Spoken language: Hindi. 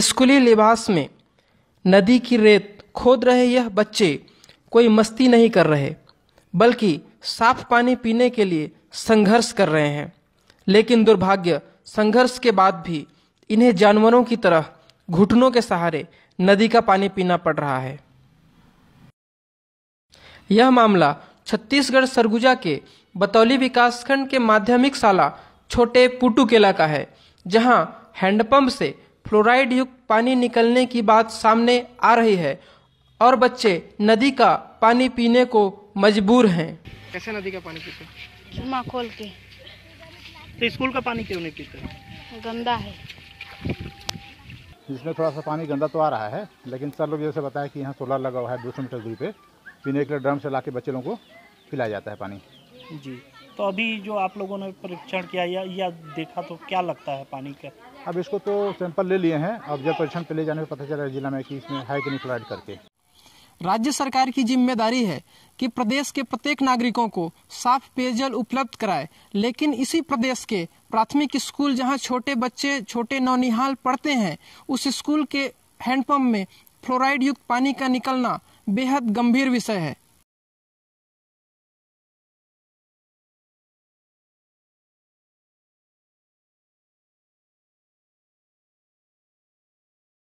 स्कूली लिबास में नदी की रेत खोद रहे यह बच्चे कोई मस्ती नहीं कर रहे बल्कि साफ पानी पीने के लिए संघर्ष कर रहे हैं लेकिन दुर्भाग्य संघर्ष के बाद भी इन्हें जानवरों की तरह घुटनों के सहारे नदी का पानी पीना पड़ रहा है यह मामला छत्तीसगढ़ सरगुजा के बतौली विकासखंड के माध्यमिक शाला छोटे पुटुकेला का है जहां हैंडपंप से फ्लोराइड युक्त पानी निकलने की बात सामने आ रही है और बच्चे नदी का पानी पीने को मजबूर हैं कैसे नदी का पानी पीते माँ खोल के तो स्कूल का पानी क्यों नहीं पीते गंदा है इसमें थोड़ा सा पानी गंदा तो आ रहा है लेकिन सर लोग जैसे बताया कि यहाँ सोलर लगा हुआ है दो सौ मीटर दूरी पे पीने के लिए ड्रम से ला बच्चे लोगों को पिलाया जाता है पानी जी तो अभी जो आप लोगों ने परीक्षण किया या, या देखा तो क्या लगता है पानी का अब इसको तो सैंपल ले लिए हैं अब जब परीक्षण पे ले जाने में पता चला जिला में कि इसमें है कि नहीं फ्लड करके राज्य सरकार की जिम्मेदारी है कि प्रदेश के प्रत्येक नागरिकों को साफ पेयजल उपलब्ध कराए लेकिन इसी प्रदेश के प्राथमिक स्कूल जहां छोटे बच्चे छोटे नौनिहाल पढ़ते हैं उस स्कूल के हैंडपंप में फ्लोराइड युक्त पानी का निकलना बेहद गंभीर विषय है